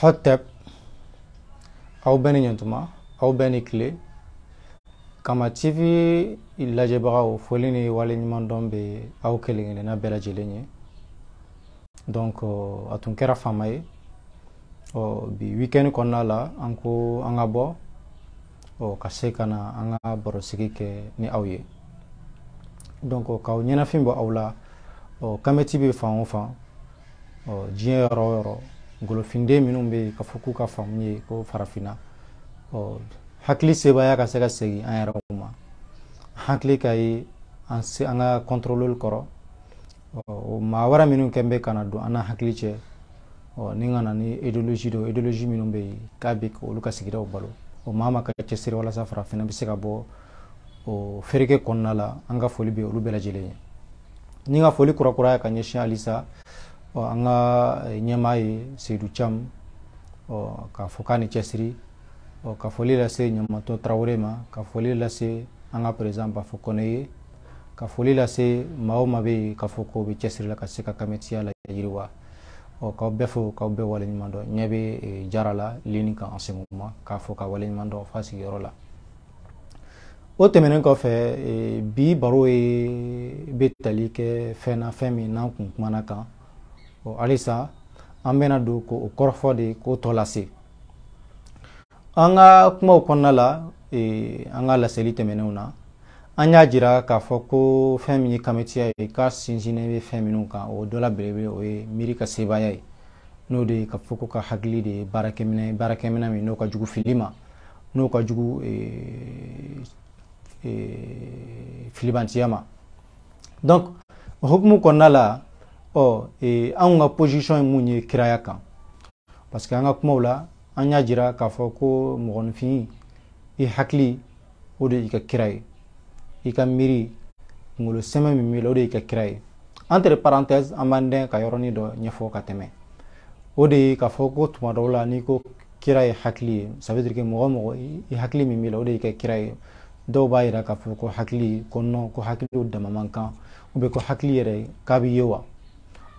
hotep aw bɛɛ ni ɲɔntuma aw bɛɛ ni kile kama tivi lajɛbagaw foli ni waleɲuman dɔn be aw kelen kelenna bɛɛ lajɛlen ye donc a tun kɛra faama ye bi wikɛni kɔnɔna la an ko oh, an ka bɔ ka se ka na an ka barosigi kɛ ni aw ye donc k'aw ɲɛnafin bɔ aw la kamɛti be fan o fan diɲɛ yɔrɔ yɔrɔ ngolofinden minnu bɛ yen ka fɔ k'u ka faamu ye ko farafinna ɔ hakili sebaya ka se ka segin an yɛrɛw ma hakili ka ye an ka kɔntorololi kɔrɔ ɔ maa wɛrɛ minnu kɛ bɛ kana don an na hakili cɛ ɔ ni ka na ni idéologie dɔ idéologie minnu bɛ yen k'a bɛ olu ka sigidaw balo o maa ma ka cɛsiri walasa farafinna bɛ se ka bɔ o fereke kɔnɔna la an ka foli bɛ olu bɛɛ lajɛlen ye ni ka foli kurakuraya ka ɲɛsin halisa an eh, ka ɲɛmaa ye seyidu cam k'a fɔ k'a ni cɛsiri ka foli lase ɲamatɔ tarawele ma ka foli lase an ka perezan b'a fɔ kɔnɛ ye ka foli lase maa o ma bɛ yen k'a fɔ k'o bɛ cɛsiri la ka se ka kametiya la yiriwa k'aw bɛɛ fo k'aw bɛɛ waleɲuman dɔn ɲɛ eh, bɛ jara la lini kan an segu ma k'a fɔ ka waleɲuman dɔn fa sigiyɔrɔ la o tɛmɛnen kɔfɛ eh, bi baro ye bɛ tali kɛ fɛn na fɛn min n'an kun kumana kan halisa an bena don k'o kɔrɔfɔ de k'o tɔ lase an ka kumaw kɔnɔna la an ka laseli tɛmɛnenw na an y'a jira k'a fɔ ko fɛn min ye kametiya ye k'a sinsinnen bɛ fɛn minnu kan o dɔ la belebele o ye miiri ka sebaya ye n'o de ye ka fɔ ko ka hakili de ye baarakɛminɛ baarakɛminɛ min n'o ka jugu fili ma n'o ka jugu filibantiya ma donc o hukumu kɔnɔna la ɔ oh, e, anw ka posisɔn ye mun ye kiraya kan parce que an ka kumaw la an y'a jira k'a fɔ ko mɔgɔninfin i hakili o de y'i ka kira ye i ka miiri kungolo sɛmɛ min b'i la o de y'i ka kira ye entre parenthèse an b'an dɛn ka yɔrɔnin dɔ ɲɛfɔ ka tɛmɛ o de ye k'a fɔ ko tuma dɔw la n'i ko kira ye hakili ye ça veut dire que mɔgɔ mɔgɔ i hakili min b'i la o de y'i ka kira ye dɔw b'a yira k'a fɔ ko hakili ko nɔn ko hakili dama man kan ou bien ko hakili yɛrɛ k'a b'i ye wa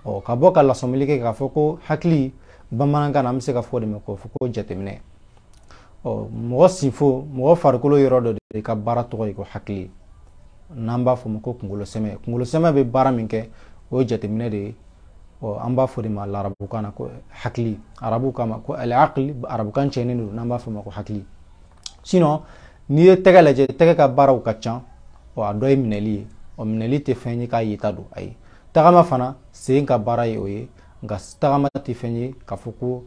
ɔ ka bɔ ka lasɔmili kɛ k'a fɔ ko hakili bamanankan na an bɛ se ka fɔ o de ma k'o fɔ ko jateminɛ ɔ mɔgɔ sinfo mɔgɔ farikolo yɔrɔ dɔ de ka baara tɔgɔ ye ko hakili n'an b'a fɔ o ma ko kunkolo sɛmɛ kunkolo sɛmɛ bɛ baara min kɛ o ye jateminɛ de ye ɔ an b'a fɔ o de ma larabukan na ko hakili arabu k'a ma ko alakili arabukan tiɲɛnen don n'an b'a fɔ o ma ko hakili sinon n'i ye tɛgɛ lajɛ tɛgɛ ka baaraw ka ca ɔ a dɔ ye minɛli ye ɔ minɛli tɛ fɛn ye k'a yeta don ayi tagama fana sen ka baara ye o ye nka tagama tɛ fɛn ye k'a fɔ ko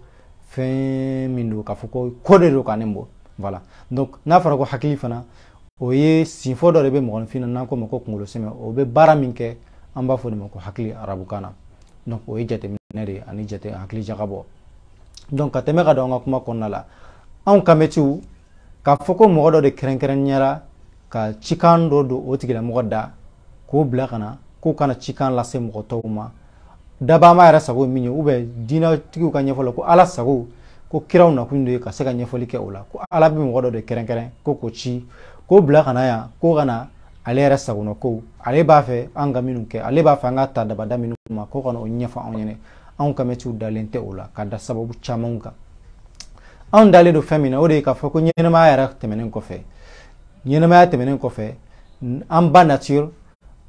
fɛn min don k'a fɔ ko ko de don ka ne bɔ voilà donc n'a fɔra ko hakili fana o ye sinfɔ dɔ de bɛ mɔgɔninfin na n'an k'o ma ko kunkolo sɛmɛ o bɛ baara min kɛ an b'a fɔ de ma ko hakili arabukan na donc o ye jateminɛ de ye ani jate hakili jagabɔ donc ka tɛmɛ ka don an ka kuma kɔnɔna la anw kanbɛtiw k'a fɔ ko mɔgɔ dɔ de kɛrɛnkɛrɛnniyara ka cikan dɔ don o tigilamɔgɔ da k'o bila ka na k'u kana cikan lase mɔgɔ tɔw ma dabama yɛrɛ sago ye min ye ubɛ diinatigiw ka ɲɛfɔli ko ala sago ko kiraw nakun de ye ka se ka ɲɛfɔli kɛ o la ko ala bɛ mɔgɔ dɔ de kɛrɛnkɛrɛn ko k'o ci k'o bila kana yan ko ka na ale yɛrɛ sagona ko ale b'a fɛ an ka minnu kɛ ale b'a fɛ an ka ta dabada minnu ma ko kana o ɲɛfɔ anw ɲɛnɛ anw kamɛtiw dalen tɛ o la ka da sababu camanw kan anw dalen do fɛn min na o de ye k'a fɔ ko ɲɛnɛmaya yɛrɛ tɛmɛnen kɔfɛ ɲɛnɛmaya tɛmɛnen kɔfɛ an ba nature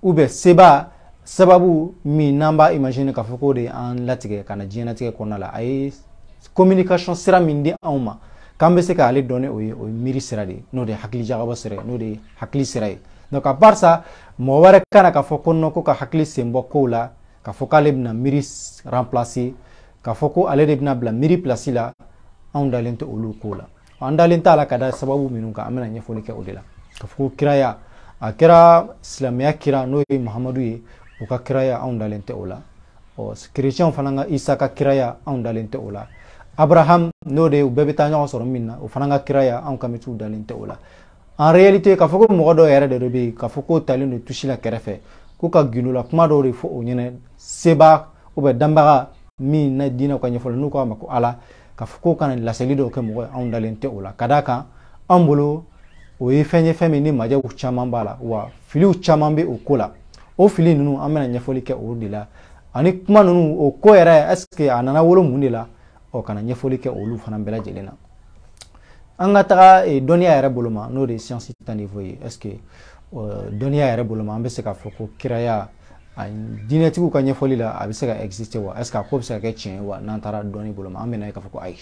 ou bien seba sababu min n'an b'a imagine k'a fɔ k'o de an latigɛ ka na diɲɛnatigɛ kɔnɔna la a ye communication sira min di anw ma k'an bɛ se k'ale dɔn ni o ye o ye miiri sira de ye n'o de ye hakilijagabɔ sira ye n'o de ye hakili sira ye donc à part ça mɔgɔ wɛrɛ ka na k'a fɔ ko nɔn ko ka hakili sen bɔ kow la k'a fɔ k'ale bɛna miiri remplacer k'a fɔ ko ale de bɛna bila miiri place la anw dalen tɛ olu kow la an dalen t'a la ka da sababu minnu kan an bɛna ɲɛfɔli kɛ o de la k'a fɔ ko kiraya a kɛra silamɛya kira n'o ye muhamadu ye o ka kiraya anw dalen tɛ o la kerecɛnw fana ka isa ka kiraya anw dalen tɛ o la abraham n'o de u bɛɛ bɛ taa ɲɔgɔn sɔrɔ min na o fana ka kiraya anw kamitiw dalen tɛ o la en réalité k'a fɔ ko mɔgɔ dɔw yɛrɛ de bɛ yen k'a fɔ k'o talen don tusi la kɛrɛfɛ ko ka gindo la kuma dɔw de fɔ o ɲɛnɛ seba u ubɛ danbaga min na diinɛ ka ɲɛfɔli n'u k'a ma ko ala k'a fɔ k'o kana laseli dɔw kɛ mɔgɔ ye anw dalen tɛ o la ka d'a kan anw bolo o ye fɛn ye fɛn min ni majɛw caman b'a la wa filiw caman bɛ o ko la o fili ninnu an bɛna ɲɛfɔli kɛ olu de la ani kuma ninnu o ko yɛrɛ ɛseke a nana wolo mun de la ɔ kana ɲɛfɔli kɛ olu fana bɛɛ lajɛlen na an ka taga e, dɔnniya yɛrɛ bolo ma n'o de ye siyansi ta niveau ye ɛseke dɔnniya yɛrɛ bolo ma an bɛ se k'a fɔ ko kiraya diinɛtigiw ka ɲɛfɔli la a bɛ se ka existe wa est ce que a ko bɛ se ka kɛ tiɲɛ ye wa n'an taara dɔnni bolo ma an bɛna ye k'a fɔ ko ayi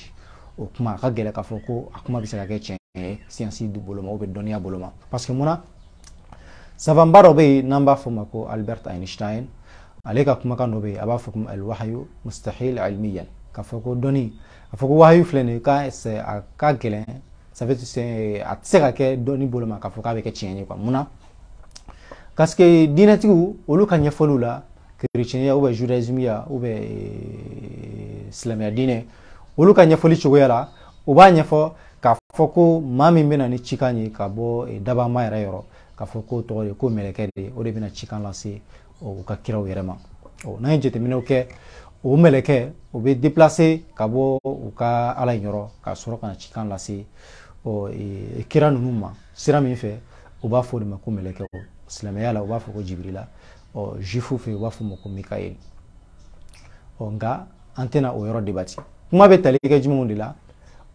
o kuma a ka gɛlɛ k'a fɔ ko a kuma bɛ se ka kɛ tiɲɛ Eh, siyansi bolo ma dɔnniya bolo ma parce que dɔ bɛ yen n'an b'a fɔ ma ko albert einstein ale ka kumakan dɔ bɛ yen a b'a fɔ ko alwahayu mustahil ilmiyan k'a fɔ ko dɔnni a fɔ ko wahayu filɛ nin k'a sɛ a ka gɛlɛn ça veut dire a tɛ se ka kɛ dɔnni bolo ma k'a fɔ k'a bɛ kɛ tiɲɛ ye quoi mun parce que diinɛtigiw olu ka ɲɛfɔliw la kerecɛniya ou bien judaisme ou bien eh, silamɛya diinɛ olu ka ɲɛfɔli cogoya la u b'a ɲɛfɔ k'a fɔ ko maa min bɛna ni cikan ye ka bɔ e, dabama yɛrɛ yɔrɔ k'a fɔ ko tɔgɔ de ko mɛlɛkɛ de o de bɛna cikan lase o ka kiraw yɛrɛ ma n'an ye jateminɛw kɛ o mɛlɛkɛ o bɛ déplacer ka bɔ u ka ala in yɔrɔ ka sɔrɔ ka na cikan lase e, e, kira ninnu ma sira min fɛ u b'a fɔ o de ma ko mɛlɛkɛw silamɛya la u b'a fɔ ko jibirila ɔ zifu fɛ u b'a fɔ o ma ko mikayeli ɔ nka an tɛna o yɔrɔ debati kuma bɛ tali kɛ jumɛnw de la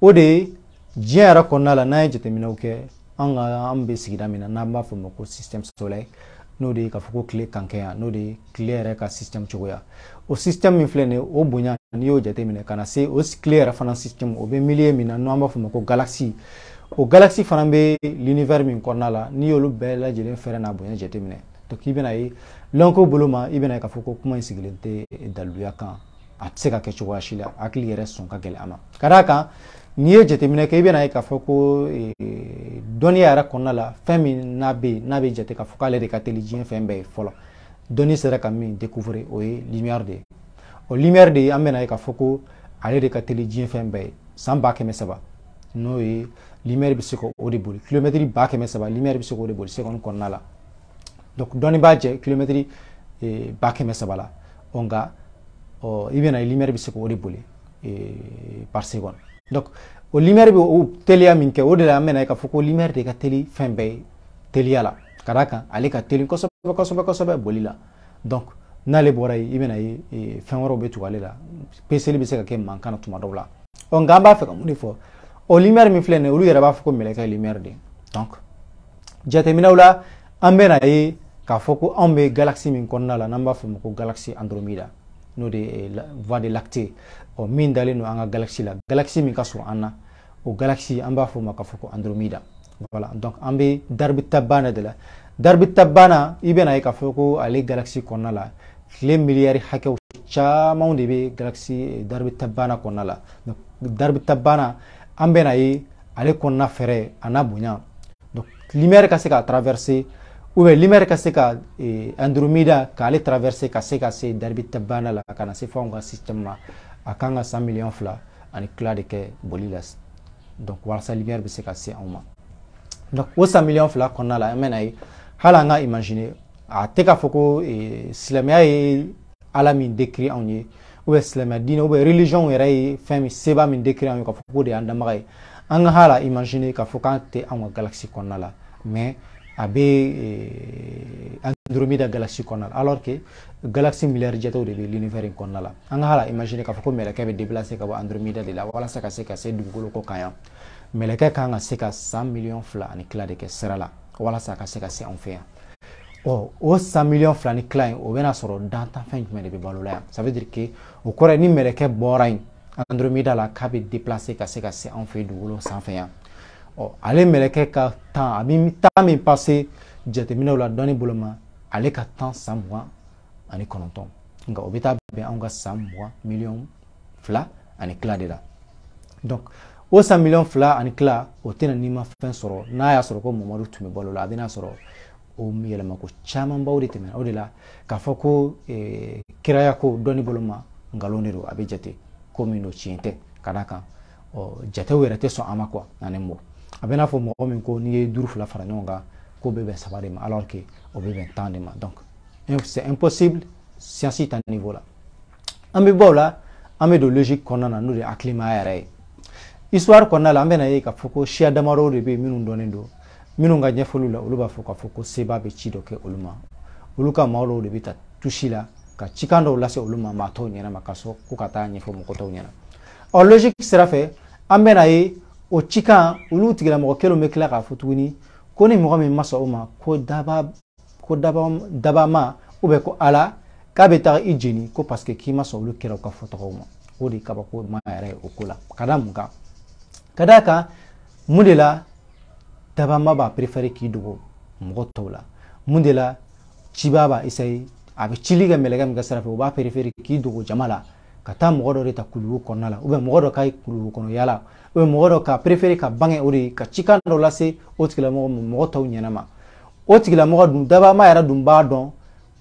o de ye diɲɛ yɛrɛ kɔnɔna la n'an ye jateminɛw kɛ an ka an bɛ sigida min na n'an b'a fɔ o ma ko système solaire n'o de ye k'a fɔ ko tile kankɛya n'o de ye tile yɛrɛ ka système cogoya o système min filɛ nin ye o bonya n'i y'o jateminɛ ka na se o tile yɛrɛ fana système o bɛ milieu min na n'an b'a fɔ o ma ko galaxie o galaxie fana bɛ l'univers min kɔnɔna la n'i y'olu bɛɛ lajɛlen fɛrɛ n'a bonya jateminɛ donc i bɛna ye lɔnko bolo ma i bɛna ye k'a fɔ ko kuma in sigilen tɛ daluya kan a tɛ se ka kɛ cogoya si la hakili yɛrɛ sɔn ka gɛlɛ a ma ka d'a kan n'i ye jateminɛ kɛ i bɛna ye k'a fɔ ko dɔnniya yɛrɛ kɔnɔna la fɛn min n'a bɛ yen n'a bɛ jate k'a fɔ k'ale de ka teli diɲɛ fɛn bɛɛ ye fɔlɔ dɔnni sera ka min découvrir o ye lumière de ye o lumière de an bɛna ye k'a fɔ ko ale de ka teli diɲɛ fɛn bɛɛ ye san ba kɛmɛ saba n'o ye lumière bɛ se ka o de boli kilomɛtiri ba kɛmɛ saba lumière bɛ se k'o de boli seconde kɔnɔna la donc dɔnni b'a jɛ kilomɛtiri ba kɛmɛ saba la nka i bɛna ye lumière bɛ se k'o de boli par seconde donc o lumière be o teliya min kɛ o de la an bɛna ye k'a fɔ ko lumière de ka teli fɛn bɛɛ ye teliya la ka da kan ale ka teli kosɛbɛ kosɛbɛ kosɛbɛ boli la donc n'ale bɔra ye i bɛna ye fɛn wɛrɛw bɛ tugu ale la peseli bɛ se ka kɛ mankan na tuma dɔw la ɔ nka an b'a fɛ ka mun de fɔ o lumière min filɛ nin ye olu yɛrɛ b'a fɔ ko mɛlɛkɛ lumière de donc jateminɛw la an bɛna ye k'a fɔ ko anw bɛ galaxie min kɔnɔna la n'an b'a fɔ o ma ko galaxie andromida n'o de ye euh, voie de lactée ɔ min dalen don an ka galaxie la galaxie min ka surun an na o galaxie an b'a fɔ o ma k'a fɔ ko andromida voilà donc an bɛ darbi tabana de la darbi tabana i bɛna ye k'a fɔ ko ale galaxie kɔnɔna la tile miliyari hakɛw camanw de bɛ galaxie darbi tabana kɔnɔna la donc darbi tabana an bɛna ye ale kɔnɔna fɛrɛ a n'a bonya donc lumière ka se ka traverser ou bien lumière ka se ka andromida k'ale traverse ka se ka se darbi tabana la ka na se fɔ anw ka système na a kan ka san miliyɔn fila ani kila de kɛ boli la donc walasa lumière bɛ se ka se anw ma donc o san miliyɔn fila kɔnɔna la an bɛ na ye hali an ka imagine a tɛ k'a fɔ ko silamɛya ye ala min décrit anw ye ou bien silamɛya diinɛ ou bien religion yɛrɛ ye fɛn min seba min décrit anw ye k'a fɔ k'o de y'an damaga ye an ka hali a imagine k'a fɔ k'an tɛ anw ka galaxie kɔnɔna la mais a bɛ eh, andromeda galaxy kɔnɔna la alors que galaxy miliyari jɛtɛw de bɛ l'univers in kɔnɔna la an ka hala imaginer k'a fɔ ko mɛlɛkɛ bɛ déplacer ka bɔ andromeda de la walasa ka se ka se dugukolo kɔ kan yan mɛlɛkɛ kan ka se ka san miliyɔn fila ani tila de kɛ sira la walasa a ka se ka se anw fɛ yan ɔ o san miliyɔn fila ni tila in o bɛna sɔrɔ dantanfɛn jumɛn de bɛ balo la yan ça veut dire que o kɔrɔ ye ni mɛlɛkɛ bɔra yen andromeda la k'a bɛ déplacer ka se ka se anw fɛ dugukolo sanfɛ yan ɔ ale mɛlɛkɛ ka tan a bi tan min pase jateminɛw la dɔɔni bolo ma ale ka tan san mugan ani kɔnɔntɔn nka o bɛ taa bɛn anw ka san mugan miliyɔn fila ani kila de la donc o san miliyɔn fila ani kila o tɛna n'i ma fɛn sɔrɔ n'a y'a sɔrɔ ko mamadu tun bɛ balo la a bɛna sɔrɔ o yɛlɛmako camanbaw de tɛmɛna o de la k'a fɔ ko eh, kiraya ko dɔɔni bolo ma nkalon de don a bɛ jate ko min don tiɲɛ tɛ ka d'a kan ɔ jatew yɛrɛ tɛ sɔn a ma kuwa ani mɔ a bɛ n'a fɔ mɔgɔ min ko n'i ye duuru fila fara ɲɔgɔn kan ko bɛ bɛn saba de ma alors que o bɛ bɛn tan de ma donc c'est impossible siyansi ta niveau la an bɛ bɔ o la an bɛ don logique kɔnɔna na n'o de ye hakilimaya yɛrɛ ye histoire kɔnɔna la an bɛna ye k'a fɔ ko siya damadɔ de bɛ yen minnu dɔnnen don minnu ka ɲɛfɔliw la olu b'a fɔ k'a fɔ ko seba bɛ ci dɔ kɛ olu ma olu ka maa dɔw de bɛ ta tusi la ka cikan dɔw lase olu ma maa tɔw ɲɛna ma ka sɔrɔ ko ka taa ɲɛfɔ mɔgɔ tɔw ɲɛna ɔ logique sira fɛ an bɛna ye o cikan olu tigilamɔgɔ kelenw bɛ tila k'a fɔ tuguni ko ni mɔgɔ min ma sɔn o ma ko daba ko daba dabama ubɛ ko ala k'a bɛ taga i jeni ko paseke k'i ma sɔn olu kɛra u ka fɔtɔgɔw ma o de ye kabako ma yɛrɛ ye o ko la ka da mun kan ka da kan mun de la dabama b'a perefere k'i dogo mɔgɔ tɔw la mun de la ciba b'a esaye a bɛ cili kɛ mɛlɛkɛ min ka sira fɛ o b'a perefere k'i dogo jama la ka taa mɔgɔ dɔ de ta kuluwu kɔnɔna la ubɛn mɔgɔ dɔ ka kuluwu kɔnɔ yala ubɛn mɔgɔ dɔ ka perefere ka bange o de ye ka cikan dɔ lase o tigilamɔgɔ ma mɔgɔ tɔw ɲɛnama o tigilamɔgɔ dun dabama yɛrɛ dun b'a dɔn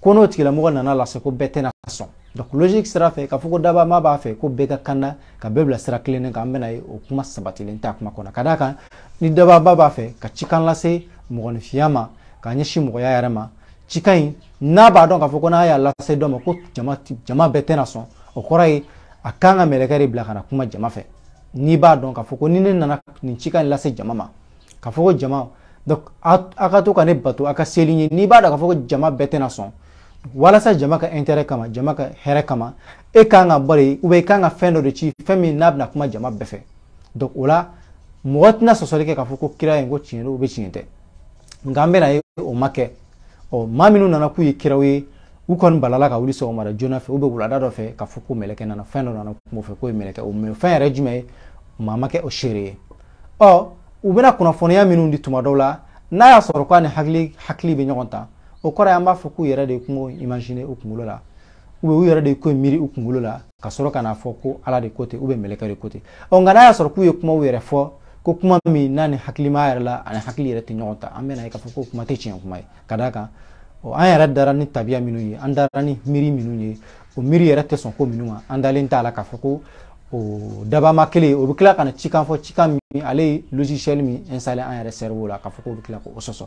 ko n'o tigilamɔgɔ nana lase ko bɛɛ tɛna sɔn donc logique sira fɛ k'a fɔ ko dabama b'a fɛ ko bɛɛ ka kanda ka bɛɛ bila sira kelen kan an bɛna ye o kuma sabatilen t'a kuma kɔnɔ ka d'a kan ni dabama b'a fɛ ka cikan lase mɔgɔninfiya ma ka ɲɛsin mɔgɔya yɛrɛ ma cikan in n'a b'a dɔn k'a fɔ ko n'a y'a lase dɔ ma ko jama bɛɛ tɛna sɔn o kɔrɔ ye a kan ka mɛlɛkɛ de bila ka na kuma jama fɛ n'i b'a dɔn k'a fɔ ko ni ne nana nin cikan lase jama ma k'a fɔ ko jama donc a ka to ka ne bato a ka seli ye n'i b'a dɔn k'a fɔ ko jama bɛɛ tɛna sɔn walasa jama ka intérêt kama jama ka hɛrɛ kama e kan ka bɔ de ubiyɛn i kan ka fɛn dɔ de ci fɛn min n'a bɛna kuma jama bɛɛ fɛ donc o la mɔgɔ tɛna sɔsɔli kɛ k'a fɔ ko kira ye ko tiɲɛ do o bɛ tiɲɛ tɛ nka an bɛna ye o ma kɛ ɔ maa minnu nana k'u ye kiraw ye u kɔni balala ka wuli sɔgɔmada joona fɛ u bɛ wulada dɔ fɛ k'a fɔ ko mɛlɛkɛ nana fɛn dɔ nana kungo fɛ k'o ye mɛlɛkɛ o mɛ fɛn yɛrɛ jumɛn ye maa ma kɛ o seere ye ɔ u bɛna kunnafoniya minnu di tuma dɔw la n'a y'a sɔrɔ k'a ni hakili hakili be ɲɔgɔn ta o kɔrɔ ye an b'a fɔ k'u yɛrɛ de kumo imagine u kunkolo la u be u yɛrɛ de ko in miiri u kunkolo la ka sɔrɔ ka n'a fɔ ko ala de kote u be mɛlɛkɛ de kote ten ɔ nka n'a y'a sɔrɔ k'u ye kumaw yɛrɛ fɔ ko kuma min n'ani ni hakilima yɛrɛ la ani hakili yɛrɛ tɛ ɲɔgɔn ta an bɛna ye k'a fɔ ko kuma tɛ tiɲɛ kuma ye ka d'a kan an yɛrɛ dara ni tabiya minnu ye an dara ni miiri minnu ye o miiri yɛrɛ tɛ sɔn ko minnu ma an dalen t'a la k'a fɔ ko o dabama kelen o bɛ tila ka na cikan fɔ cikan min ale ye logiciel min installé an yɛrɛ cerveau la k'a fɔ k'o bɛ tila k'o sɔsɔ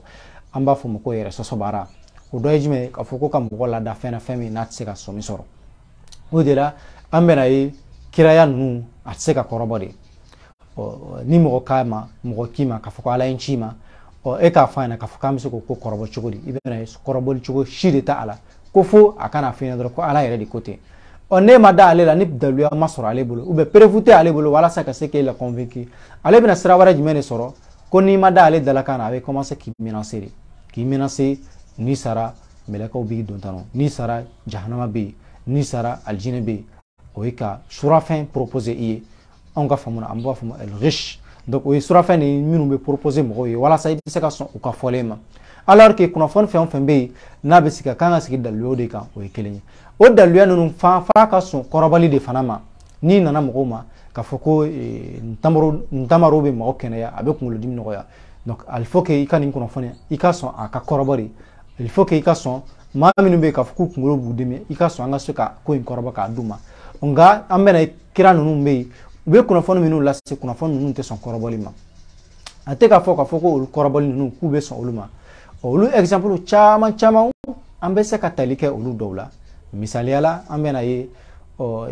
an b'a fɔ o ma ko yɛrɛ sɔsɔ baara o dɔ ye jumɛn ye k'a fɔ ko ka mɔgɔ lada fɛn na fɛn min n'a tɛ se ka sɔmi sɔrɔ o de la an bɛna ye kiraya ninnu a tɛ se ka kɔrɔbɔ de ni mɔgɔ k'a ma mɔgɔ k'i ma k'a fɔ ko ala ye n ci ma ɔ e k'a fɔ a ɲɛna k'a fɔ k'an bɛ se k'o ko kɔrɔbɔ cogo di i bɛ na ye kɔrɔbɔli cogo si de t'a la ko fo a kana f'i ɲɛna dɔrɔn ko ala yɛrɛ de ko ten ɔ n'e ma da ale la ni daluya ma sɔrɔ ale bolo ubiyɛn perefu tɛ ale bolo walasa ka se k'e la kɔnvinki ale bɛna sira wɛrɛ jumɛn de sɔrɔ ko n'i ma da ale dalakan na a bɛ kɔmanse k'i menase de k'i menase n'i sara mɛlɛkɛw b'i don tan n'i sara jahanama bɛ yen n'i sara alijinɛ bɛ yen o ye ka surafɛn propose i ye anw ka faamu na an b'a fɔ ma ɛlriche donc o ye surafɛn de ye minnu bɛ propose mɔgɔw ye walasa i bɛ se ka sɔn u ka fɔlen ma alors que kunnafoni fɛn o fɛn bɛ yen n'a bɛ sigi ka kan ka sigi daluyaw de kan o ye kelen ye o daluya ninnu fan f'a ka sɔn kɔrɔbali de fana ma n'i nana mɔgɔw ma k'a fɔ ko nin tamaro bɛ mɔgɔ kɛnɛya a bɛ kunkolodimi nɔgɔya donc il faut que i ka nin kunnafoni i ka sɔn a ka kɔrɔbɔ de il faut que i ka sɔn maa minnu bɛ yen k'a fɔ k'u kunkolo b'u dimi i ka sɔn an ka se ka ko in kɔrɔbɔ k'a d'u ma nka an bɛna kira ninnu bɛ yen u bɛ kunnafoni minnu lase kunnafoni ninnu tɛ sɔn kɔrɔbɔli ma a tɛ k'a fɔ k'a fɔ ko olu kɔrɔbɔli ninnu k'u bɛ sɔn olu ma olu exemple caman caman an bɛ se ka tali kɛ olu dɔw la misaliya la an bɛna ye ɔ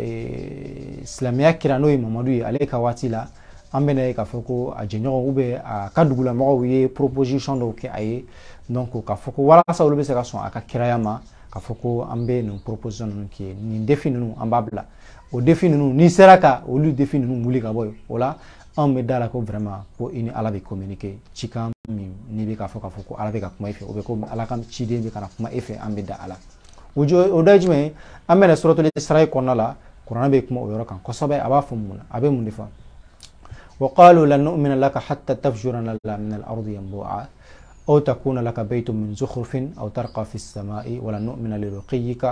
silamɛya kira n'o ye mamadu ye ale ka waati la an bɛna ye k'a fɔ ko a jɛɲɔgɔn ubiyɛn a ka dugulamɔgɔw ye proposition dɔw kɛ a ye donc k'a fɔ ko walasa olu bɛ se ka sɔn a ka kiraya ma k'a fɔ ko an bɛ nin proposition ninnu k'i ye nin défi ninnu an b'a bila o défi ninnu n'i sera ka olu défi ninnu wuli ka bɔ yen o la anw bɛ da la ko vraiment ko i ni ala bɛ communiquer cikan min n'i bɛ k'a fɔ k'a fɔ ko ala bɛ ka kuma i fɛ o bɛ ko ala ka ciden bɛ ka na kuma e fɛ an bɛ da a o jo o dɔ ye jumɛn ye an bɛ na sɔrɔtɔli sira in kɔnɔna la kuranɛ bɛ kuma o yɔrɔ kan kosɛbɛ a b'a fɔ mun na a bɛ mun de fɔ وقالوا لن نؤمن لك حتى تفجر لنا من الأرض ينبوعا أو تكون لك بيت من زخرف أو ترقى في السماء ولن نؤمن لرقيك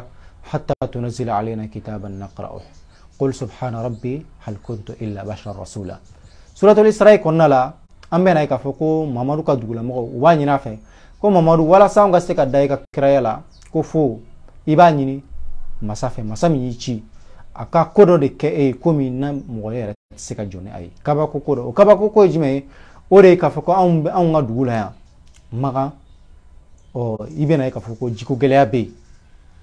حتى تنزل علينا كتابا نقرأه qul subhana rabbi hal kuntu illa bashara rasula suratul isra'i kɔnɔna la an bɛna ye k'a fɔ ko mamadu ka dugulamɔgɔw u b'a ɲini a fɛ ko mamadu walasa anw ka se ka da i ka kiraya la ko fo i b'a ɲini masa fɛ masa min y'i ci a ka ko dɔ de kɛ e ye ko min na mɔgɔ yɛrɛ tɛ se ka jɔ ni a ye kabako ko dɔ o kabako ko ye jumɛn ye o de ye k'a fɔ ko anw bɛ anw ka dugu la yan magan ɔ i bɛna ye k'a fɔ ko jiko gɛlɛya bɛ yen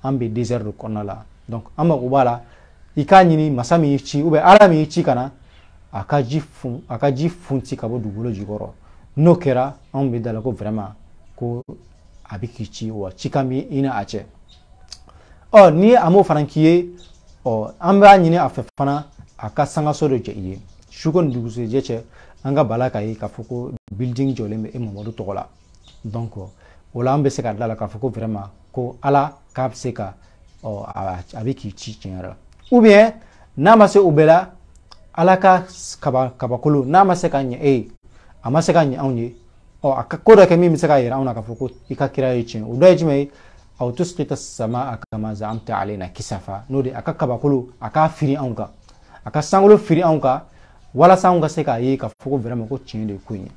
an bɛ désert de kɔnɔna la donc an mago b'a la i masami ɲini masa min y'i ci ubiyɛn funti ka bɔ dugukolo jukɔrɔ n'o kɛra anw ko vraiment wa cikan bɛ i n'a ni a m'o fana k'i ye ɔ an b'a ɲini a fɛ fana a ka sangaso dɔ jɛ building jɔlen bɛ e mamadu tɔgɔ la donc o la se ka da la k'a ko ala k'a bɛ se ka a bɛ ubiyɛn n'a ma se o bɛɛ la ala ka kaba kabakolo n'a ma se ka ɲɛ e ye a ma se ka ɲɛ anw ye ɔ a ka ko dɔ kɛ min bɛ se k'a yira anw na k'a fɔ ko i ka kira ye tiɲɛ o dɔ ye jumɛn ye aw tusqita sama a kama zamta alaina kisafa n'o de a ka kabakolo a k'a firi anw kan a ka sankolo firi anw kan walasa anw ka se k'a ye k'a fɔ ko vraiment ko tiɲɛ de ye ko oh, in ye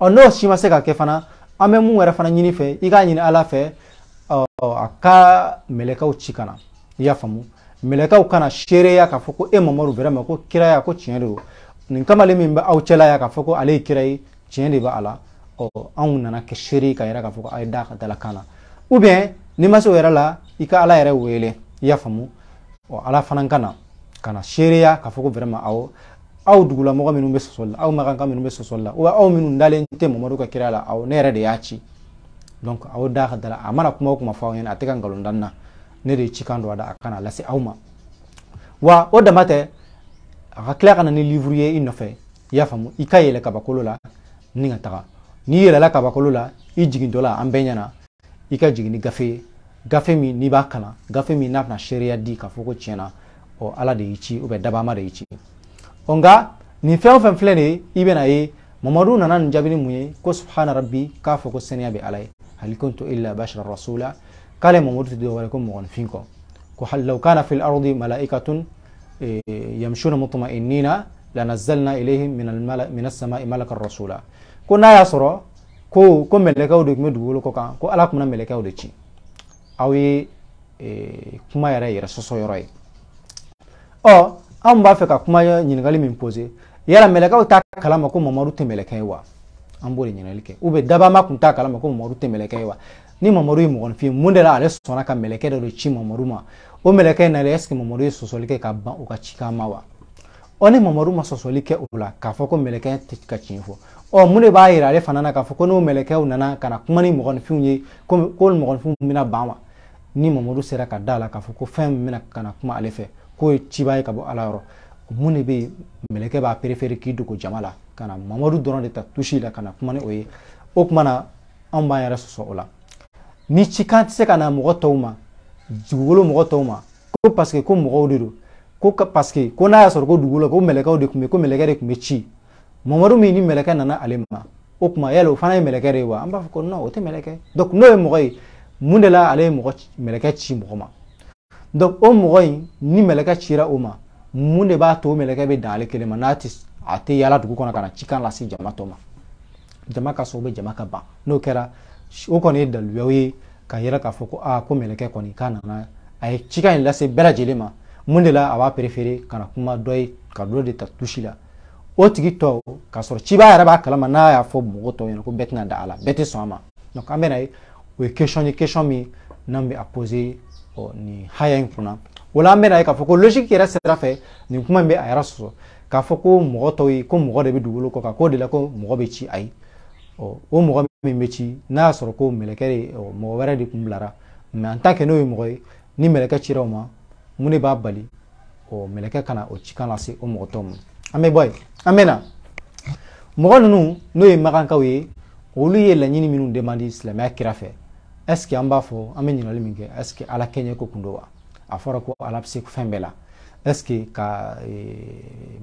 ɔ n'o si ma se ka kɛ fana an bɛ mun yɛrɛ fana ɲini fɛ i k'a ɲini ala fɛ ɔ oh, oh, a ka mɛlɛkaw ci ka na i y'a faamu mɛlɛkaw kana seereya k'a fɔ ko e mamadu vraiment ko kiraya ko tiɲɛ de don nin kamalen min bɛ aw cɛla ya k'a fɔ e ko ale ye kira ye tiɲɛ de b'a la ɔ anw nana kɛ seere k'a yira k'a fɔ ko a ye da ka dala kan na ou bien n'i ma se o yɛrɛ la i ka ala yɛrɛ wele i y'a faamu ɔ ala fana ka na ka na seereya k'a fɔ ko vraiment awɔ aw dugulamɔgɔ minnu bɛ sɔsɔli la aw makanka minnu bɛ sɔsɔli la ou aw minnu dalen tɛ mamadu ka kira la awɔ ne yɛrɛ de y'a ci donc aw da ka dala a mana kuma o kuma fɔ aw ɲɛna a tɛ ka nkalon da n na ne de ye cikan a da a kana lase aw wa o dama tɛ na ni livre ye i nɔfɛ i y'a faamu i ni ka la i jigintɔ la an bɛɛ ɲɛna gafe gafe min n'i b'a gafe min n'a bɛna seereya di k'a fɔ ko tiɲɛ na ɔ ala de y'i ci ubɛ dabama de y'i ci ɔ nka nin fɛn ye mamadu nana nin jaabi ko subhana rabbi k'a fɔ ko saniya bɛ illa bashara rasula قال ممرت دي ولكم مغنفينكم لو كان في الأرض ملائكة إيه، يمشون مطمئنين لنزلنا إليهم من الملأ من السماء ملك الرسول كنا يا سرا كو كو ملكا ودك مدغولو كو كان كو الاك من ملكا ودتشي اوي إيه، كما يرى يرى سوسو يرى او ام با كما ينين غالي مين بوزي يرى ملكا وتا كلام كو ممرو تي ام بولي ينين ليك ما كنت كلام كو ممرو تي ni mamadu ye mɔgɔninfin mun de la ale sɔnna ka mɛlɛkɛ dɔ de ci mamadu ma o mɛlɛkɛ in na dɛ ɛseke mamadu ye sɔsɔli kɛ ka ban o ka cikan ma wa ɔ ni mamadu ma sɔsɔli kɛ o la k'a fɔ ko mɛlɛkɛ tɛ ka tiɲɛ fɔ ɔ mun de b'a yira ale fana na k'a fɔ ko n'o mɛlɛkɛw nana ka na kuma ni mɔgɔninfinw ye ko ko mɔgɔninfinw bɛna ban wa ni mamadu sera ka da la k'a fɔ ko fɛn min bɛna ka na kuma ale fɛ k'o ye ciba ye ka bɔ ala yɔrɔ mun de bɛ yen mɛlɛkɛ b'a perefere k'i dogo jama la ka na mamadu dɔrɔn de ta tusi la ka na kuma ni o ye o tuma na anw b'an yɛrɛ sɔsɔ o la ni cikan tɛ se ka na mɔgɔ tɔw ma dugukolo mɔgɔ tɔw ma ko paseke ko mɔgɔw de don ko paseke ko n'a y'a sɔrɔ ko dugukolo ko mɛlɛkɛw de tun bɛ ko mɛlɛkɛ de tun bɛ ci mamadu min ni mɛlɛkɛ nana ale ma o tuma yala o fana ye mɛlɛkɛ de ye wa an b'a fɔ ko non o tɛ mɛlɛkɛ donc n'o ye mɔgɔ ye mun de la ale ye mɔgɔ mɛlɛkɛ ci mɔgɔ ma donc o mɔgɔ in ni mɛlɛkɛ cira o ma mun de b'a to o mɛlɛkɛ bɛ dan ale kelen ma n'a tɛ a tɛ yaala dugu kɔnɔ ka na cikan lase jama tɔ ma jama ka sɔn o bɛ jama ka ban n'o kɛra o kɔni ye daluyaw ye k'a yira k'a fɔ ko aa ko mɛlɛkɛ kɔni k'a nana a ye cikan in lase bɛɛ lajɛlen ma mun de la a b'a perefere ka na kuma dɔ ye ka dɔ de ta tusi la o tigi tɔ k'a sɔrɔ cibaa yɛrɛ b'a kalama n'a y'a fɔ mɔgɔ tɔw ɲɛna ko bɛɛ tɛna da a la bɛɛ tɛ sɔn a ma donc an bɛna ye o ye question ye question min n'an bɛ a poser ɔ nin haya in kunna o la an bɛna ye k'a fɔ ko logique yɛrɛ sira fɛ nin kuma in bɛ a yɛrɛ sɔsɔ k'a fɔ ko mɔgɔ tɔw ye ko mɔgɔ de bɛ dugukolo kɔ kan k'o de la ko mɔgɔ bɛ ci ayi o mɔgɔ min bɛ ci n'a y'a sɔrɔ ko mɛlɛkɛ de mɔgɔ wɛrɛ de kun bilara mɛ an ta kɛ n'o ye mɔgɔ ye ni mɛlɛkɛ cira o ma mun de b'a bali o mɛlɛkɛ kana o cikan lase o mɔgɔ tɔw ma an bɛ bɔ yen an bɛ na mɔgɔ ninnu n'o ye makankaw ye olu ye laɲini minnu demandi silamɛya kira fɛ est ce que an b'a fɔ an bɛ ɲininkali min kɛ est ce que ala kɛɲɛ ko kun do wa a fɔra ko ala bɛ se fɛn bɛɛ la est ce que ka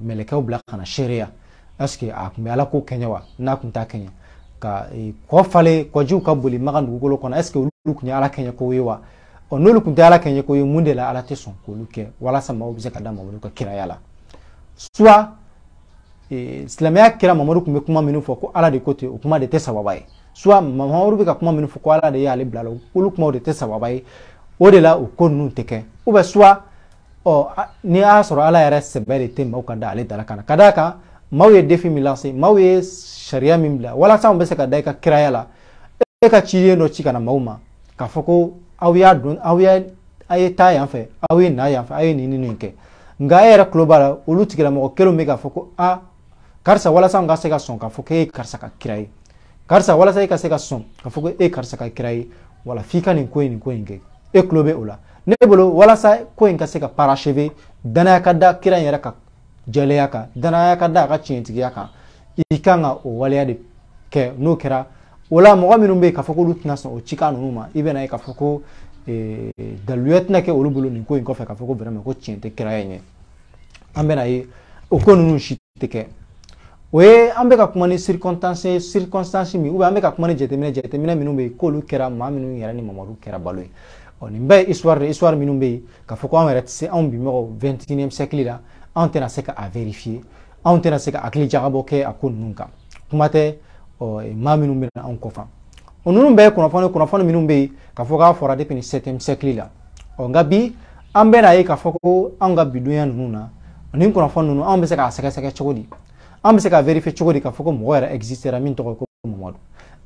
mɛlɛkɛw bila ka na seereya est ce que a kun bɛ ala ko kɛɲɛ wa n'a kun t'a kɛɲɛ ka e, kɔ fale kɔjiw ka boli maga dugukolo kɔnɔ est ce que olu kun ye ala kɛɲɛkow ye wa ɔ n'olu kun tɛ ala kɛɲɛko ye mun de la ala tɛ sɔn k'olu kɛ walasa maaw bɛ se ka da mamadu ka kiraya la suwa silamɛya kira mamadu kun bɛ kuma minu fɔ ko ala de ko ten o kuma de tɛ sababa ye suwa mamadu bɛ ka kuma minu fɔ ko ala de y'ale bila la olu kumaw de tɛ sababa ye o de la o ko ninnu tɛ kɛ ubɛ suwa ɔ ni y'a sɔrɔ ala yɛrɛ sɛbɛ de tɛ maaw ka da ale dala kana na ka d'a kan maaw ye defi min lanse maaw ye sariya min bila walasa anw bɛ se ka da i ka kiraya la e ka ciden dɔ ci ka na maaw ma k'a fɔ ko aw y'a dɔn aw y'a a ye taa yan fɛ aw ye na yan fɛ aw ye nin ni nin kɛ nka e yɛrɛ tulo b'a la olu tigilamɔgɔ kelenw bɛ k'a fɔ ko a karisa walasa n ka se ka sɔn k'a fɔ k'e ye karisa ka kira ye karisa walasa e ka se ka sɔn k'a fɔ ko e ye karisa ka kira ye wala f'i ka nin ko in nin ko in kɛ e tulo bɛ o la ne bolo walasa ko in ka se ka paracheve danaya ka da kira in yɛrɛ ka jɛlenya kan danaya ka da a ka tiɲɛtigiya kan i kan ka o waleya de kɛ n'o kɛra o la mɔgɔ minnu bɛ yen k'a fɔ k'olu tɛna sɔn o cikan ninnu ma i bɛ na ye k'a e, fɔ ko daluya tɛna kɛ olu bolo nin ko in kɔfɛ k'a fɔ ko vraiment ko tiɲɛ tɛ kira in ye an bɛ na ye o ko ninnu si tɛ kɛ o ye an bɛ ka kuma ni circonstance circonstance min ubiyɛn an bɛ ka kuma ni jateminɛ jateminɛ minnu bɛ yen k'olu kɛra maa minnu yɛrɛ ni mamadu kɛra balo ye ɔ nin bɛɛ ye histoire de histoire minnu bɛ yen k'a fɔ ko anw yɛrɛ tɛ se anw bimɔgɔw vingt et unième siècle la anw tɛna se ka a verifiye anw tɛna se ka hakili jagabɔ kɛ a ko ninnu kan kuma tɛ maa minnu bɛna anw kɔfan o ninnu bɛɛ ye kunnafoni kunnafoni minnu bɛ yen k'a fɔ k'a fɔra depuis nin septième siècle la ɔ nka bi an bɛna ye k'a fɔ ko anw ka bidonya ninnu na nin kunnafoni ninnu anw bɛ se k'a sɛgɛsɛgɛ cogo di an bɛ se k'a vérifier cogo di k'a fɔ ko mɔgɔ yɛrɛ existera min tɔgɔ ye ko mamadu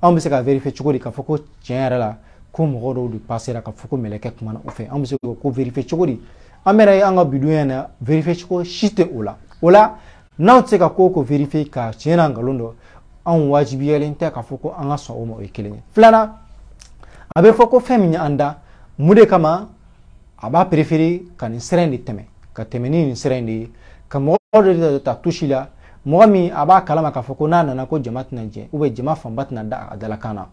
an bɛ se k'a vérifier cogo di k'a fɔ ko tiɲɛ yɛrɛ la ko mɔgɔ dɔw de passera k'a fɔ ko mɛlɛkɛ kumana o fɛ an bɛ se k'o vérifier cogo di an bɛna ye an ka bidunya na verifiye cogo si tɛ o la o la n'aw tɛ se ka ko o ko verifiye ka tiɲɛ na nkalon dɔ anw wajibiyalen tɛ k'a fɔ ko an ka sɔn o ma o ye kelen ye filanan a bɛ fɔ ko fɛn min ye an da mun de kama a b'a perefere ka nin sira in de tɛmɛ ka tɛmɛ ni nin sira in de ye ka mɔgɔ dɔ de ta tusi la mɔgɔ min a b'a kalama k'a fɔ ko n'a nana ko jama tɛna jɛ ubiyɛn jama fanba tɛna da a dalakan na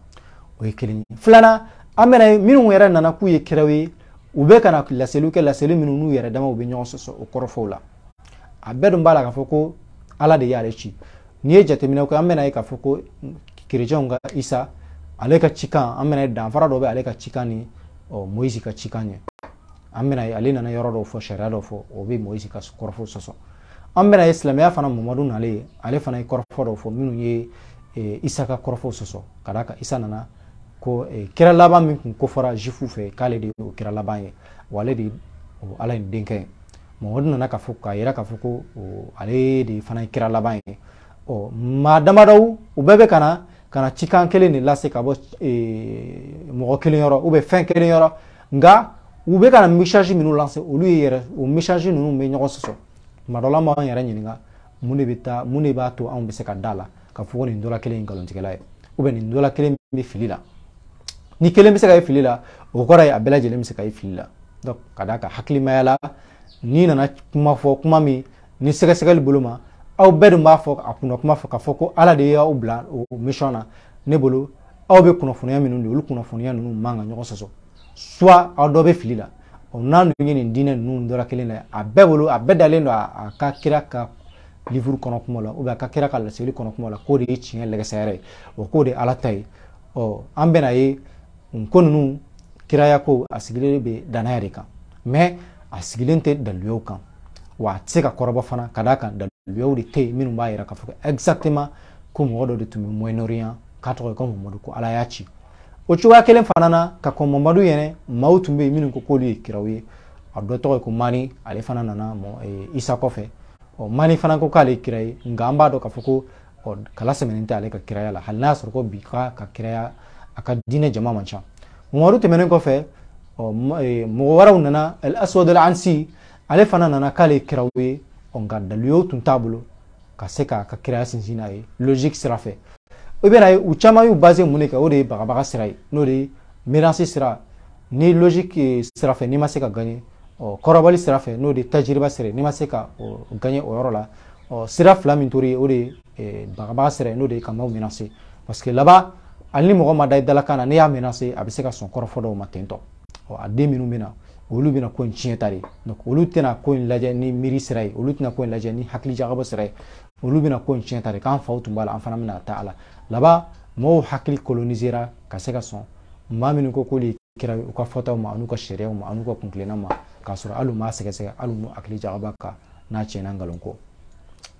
o ye kelen ye filanan an bɛna ye minnu yɛrɛ nana k'u ye kɛrɛw ye u bɛ ka na laseliw kɛ laseli minnu n'u yɛrɛ damaw bɛ ɲɔgɔn sɔsɔ o kɔrɔfɔw la a bɛɛ dun b'a la k'a fɔ ko ala de y'ale ci n'i ye jateminɛ kɛ an bɛna ye k'a fɔ ko kerecɛnw ka isa ale ka cikan an bɛna ye danfara dɔ bɛ ale ka cikan ni ɔ moyisi ka cikan ye an bɛna ye ale nana yɔrɔ dɔw fɔ sariya dɔw fɔ o bɛ moyisi ka kɔrɔfɔ sɔsɔ an bɛna ye silamɛya fana mamadu nalen ale fana ye kɔrɔfɔ dɔw fɔ minnu ye e, isa ka kɔrɔfɔw sɔsɔ ka d'a kan isa nana ko eh, kira laban min kun kofɔra jifu fɛ k'ale de o kira laban ye wa ale de o ala ni denkɛ ye mɔgɔ nana k'a fɔ k'a yira k'a fɔ ko ale de fana ye kira laban ye ɔ maa damadɔw u bɛɛ bɛ ka na ka na cikan kelen de lase ka bɔ eh, mɔgɔ kelen yɔrɔ ubɛ fɛn kelen yɔrɔ nka u bɛ ka na message minnu lase olu ye yɛrɛ o message ninnu bɛ ɲɔgɔn sɔsɔ tuma dɔ la an b'an yɛrɛ ɲininka mun de bɛ taa mun de b'a to anw bɛ se ka da la k'a fɔ ko nin dɔ la kelen ye nkalontigɛla ye ubɛ nin dɔ la kelen bɛ fili la ni kelen bɛ se ka ye fili la o kɔrɔ ye a bɛɛ lajɛlen bɛ se ka ye fili la donc ka d'a kan hakilimaya la n'i nana kuma fɔ kuma min ni sɛgɛsɛgɛli bolo ma aw bɛɛ dun b'a fɔ a kunna kuma fɔ k'a fɔ ko ala de y'aw bila o mission na ne bolo aw bɛ kunnafoniya minnu di olu kunnafoniya ninnu man ka ɲɔgɔn sɔsɔ soit aw dɔ bɛ fili la o n'an dun ye nin diinɛ ninnu dɔ la kelen na a bɛɛ bolo a bɛɛ dalen don a ka kira ka livre kɔnɔ kuma la ou bien a ka kira ka laseli kɔnɔ kuma la k'o de ye tiɲɛ lɛgɛsɛgɛrɛ ye o k'o de ye ala ta ye ɔ an bɛna ye ko ninnu kiraya ko a sigilen bɛ danaya de kan mɛ a sigilen tɛ daluyaw kan wa a tɛ se ka kɔrɔbɔ fana ka d'a kan daluyaw de tɛ yen minnu b'a yira k'a fɔ ko exactement ko mɔgɔ dɔ de tun bɛ moyen-orient k'a tɔgɔ ye ko mamadu ko ala y'a ci o cogoya kelen fana na ka kɔn mamadu yɛrɛ maaw tun bɛ yen minnu ko k'olu ye kiraw ye a dɔ tɔgɔ ye ko mani ale fana nana mɔ isa kɔfɛ ɔ mani fana ko k'ale ye kira ye nka an b'a dɔn k'a fɔ ko ɔ kala sɛmɛnen tɛ ale ka kiraya la hali n'a y'a sɔrɔ ko bi k'a ka kiraya a ka diinɛ jama man ca mumaru tɛmɛnen kɔfɛ e, mɔgɔ wɛrɛw nana al aswad al ansi ale fana nana k'ale kiraw ye nka dalilu tun t'a bolo ka se k'a ka kiraya sinsin n'a ye logique sira fɛ i bɛna ye u caman y'u base mun de kan o de ye bagabaga sira ye n'o de ye miransi sira ni logique e, sira fɛ n'i ma se ka gagner ɔ kɔrɔbali sira fɛ n'o de ye tajiriba sira ye n'i ma se ka gagner o yɔrɔ la ɔ sira fila min tor'i ye o de ye e, bagabaga sira ye n'o de ye ka maaw miransi parce que laban ani ni mɔgɔ ma da i dalakan na n'i y'a menacé a bɛ se ka sɔn kɔrɔfɔ dɔw ma tentɔ a den minnu bɛ na olu bɛna ko in tiɲɛ ta de donc olu tɛna ko in lajɛ ni miiri sira ye olu tɛna ko in lajɛ ni hakilijagabɔ sira ye olu bɛna ko in tiɲɛ ta de k'an faw tun b'a la an fana bɛna taa a la laban mɔgɔw hakili colonisera ka se ka sɔn maa minnu ko k'olu ye kira ye u ka fɔtaw ma an'u ka sariyaw ma an'u ka kuntilenna ma k'a sɔrɔ hali u m'a sɛgɛsɛgɛ hali u n'u hakilijagaba kan n'a tiɲɛna nkalon kɔ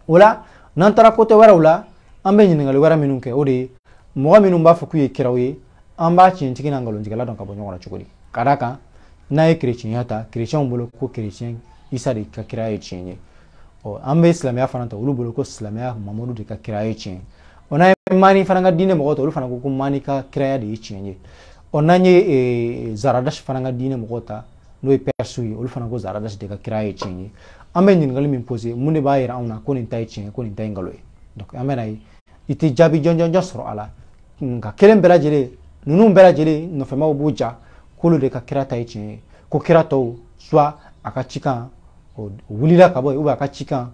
o la n'an taara kote wɛrɛw la an bɛ ɲininkali wɛrɛ minnu kɛ o de ye mɔgɔ minnu b'a fɔ k'u ye kiraw ye an b'a tiɲɛtigi n'a nkalontigɛla dɔn ka bɔ ɲɔgɔn na cogo di ka d'a kan n'a ye kerecɛnya ta kerecɛnw bolo ko kerecɛn isa de ka kiraya ye tiɲɛ ye ɔ an bɛ silamɛya fana ta olu bolo ko silamɛya mamadu de ka kiraya ye tiɲɛ ɔ n'an ye mani fana ka diinɛ mɔgɔw ta olu fana ko ko mani ka kiraya de ye e, tiɲɛ ye ɔ n'an ye zaradasi fana ka diinɛ mɔgɔw ta n'o ye pɛrisiw ye olu fana ko zaradasi de ka kiraya ye tiɲɛ ye an bɛ ɲininkali min pose mun de b'a jira anw na ko nin ta ye tiɲɛ ye ko nin ta ye nkalon ye donc an bɛ na ye i tɛ jaabi jɔnjɔn sɔrɔ a la nka kelen bɛɛ lajɛlen ninnu bɛɛ lajɛlen nɔfɛmaw b'u ja k'olu de ka kira ta ye tiɲɛ ye ko kira tɔw suwa a ka cikan o wulila ka bɔ yen ubiyɛn a ka cikan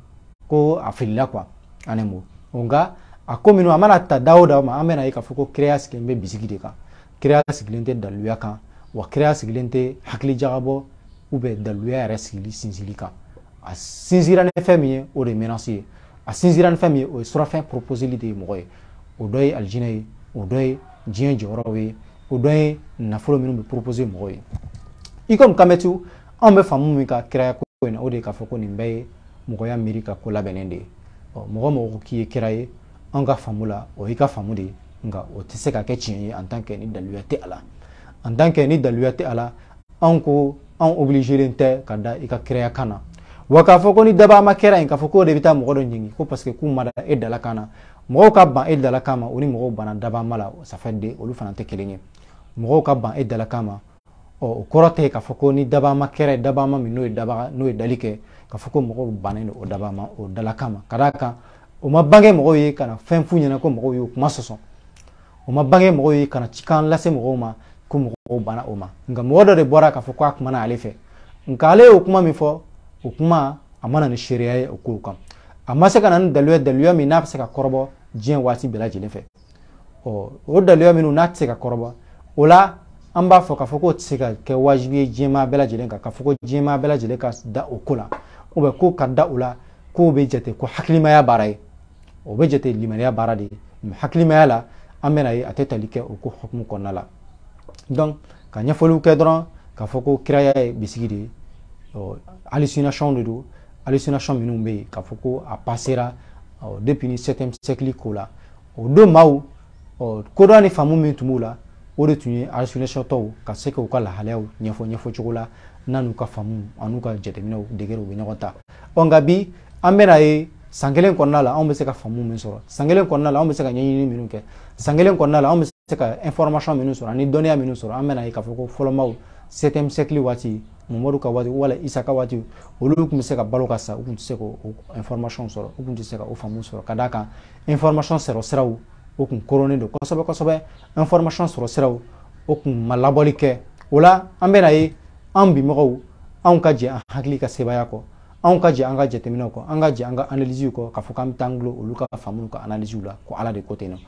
ko a filila kuwa ani mo nka a ko minnu a mana ta da o da ma an bɛna ye k'a fɔ ko kiraya sigilen bɛ bisigi de kan kiraya sigilen tɛ daluya kan wa kiraya sigilen tɛ hakili jagabɔ ubiyɛn daluya yɛrɛ sigili sinsili kan a sinzira ni fɛn min ye o de ye menace ye a sinzira ni fɛn min ye o ye surafɛn proposeli de ye mɔgɔ ye o dɔ ye alijinɛ ye o dɔ ye diɲɛ jɔyɔrɔw ye o dɔ ye nafolo minnu bɛ proposé mɔgɔw ye i komi kamɛtu anw bɛ faamu min ka kiraya ko in na o de ye k'a fɔ ko nin bɛɛ ye mɔgɔya miiri ka ko labɛnnen de ye ɔ mɔgɔ o mɔgɔ ko k'i ye kira ye anw ka faamu la o y'i ka faamu de ye nka o tɛ se ka kɛ tiɲɛ ye en tant que ni daluya tɛ a la en tant que ni daluya tɛ a la anw ko anw obligelen tɛ ka da i ka kiraya kan na wa k'a fɔ ko ni daba ma kɛra yen k'a fɔ k'o de bɛ taa mɔgɔ dɔ ɲini ko parce que k'u ma da e dala kan na mɔgɔw ka ban e dala kama o ni mɔgɔw banna dabama la safɛ de olu fana tɛ kelen ye mɔgɔw ka ban e dala kama ɔ o kɔrɔ tɛ k'a fɔ ko ni dabama kɛra dabama min n'o ye daba n'o ye dali kɛ k'a fɔ ko mɔgɔw bannen don o dabama o dala kama ka d'a kan o ma bange mɔgɔw ye kana na fɛn f'u ɲɛna ko mɔgɔw y'o kuma sɔsɔ o ma bange mɔgɔw ye kana na cikan lase mɔgɔw ma ko mɔgɔw banna o ma nka mɔgɔ dɔ de bɔra k'a fɔ ko a kumana ale fɛ nka ale y'o kuma min fɔ o kuma a mana ni seereya ye o kow kan a ma se ka na ni daluya daluya min n'a bɛ se ka kɔrɔbɔ diɲɛ waati bɛɛ lajɛlen fɛ ɔ o dalila minnu n'a tɛ se ka kɔrɔba o la an b'a fɔ k'a fɔ k'o tɛ se ka kɛ wajibi ye diɲɛmaa bɛɛ lajɛlen kan k'a fɔ ko diɲɛmaa bɛɛ lajɛlen ka da o ko la ou bien ko ka da o la k'o bɛ jate ko hakilimaya baara ye o bɛ jate limaniya baara de ye mɛ hakilimaya la an bɛna ye a tɛ tali kɛ o ko hukumu kɔnɔna la donc ka ɲɛfɔliw kɛ dɔrɔn k'a fɔ ko kiraya ye bisigi de ye ɔ hallucination de don hallucination minnu bɛ yen k'a fɔ ko a passera ɔ depuis ni septième siècle ko la o don maaw ɔ kodɔn ni faamu min tun b'u la o de tun ye arasilasɔn tɔw ka se k'u ka lahalayaw ɲɛfɔ ɲɛfɔ cogo la n'a n'u ka faamu an'u ka jateminɛw degerew bɛ ɲɔgɔn ta ɔ nka bi an bɛna ye san kelen kɔnɔna la anw bɛ se ka faamu min sɔrɔ san kelen kɔnɔna la anw bɛ se ka ɲɛɲini minnu kɛ san kelen kɔnɔna la anw bɛ se ka information minnu sɔrɔ ani dɔnniya minnu sɔrɔ an bɛna ye k'a fɔ ko fɔlɔmaaw septième siècle waati mumadu ka waati wala isa ka waati olu tun bɛ se ka balo ka sa u tun tɛ se ka o information sɔrɔ u tun tɛ se ka o faamu sɔrɔ ka d'a kan information sɔrɔ siraw o tun koronnen don kosɛbɛ kosɛbɛ information sɔrɔ siraw o tun ma labɔli kɛ o la an bɛna ye an bimɔgɔw anw ka jɛ an hakili ka sebaya kɔ anw ka jɛ an ka jateminɛw kɔ an ka jɛ an ka analysiw kɔ k'a fɔ k'an bɛ taa an gulo olu ka faamuw ka analysiw la ko ala de ko ten nɔ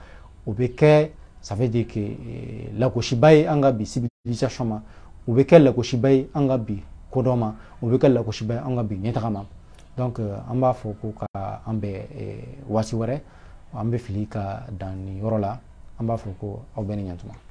o bɛ kɛ ça veut dire que euh, lakosiba ye an ka bi civilisation ma u bɛ kɛ lagosiba ye an ka bi kodɔn ma u bɛ kɛ lagosiba ye an ka bi ɲɛtaga ma donc an b'a fɔ ko ka an bɛ waati wɛrɛ an bɛ fili ka dan nin yɔrɔ la an b'a fɔ ko aw bɛ ni ɲantuma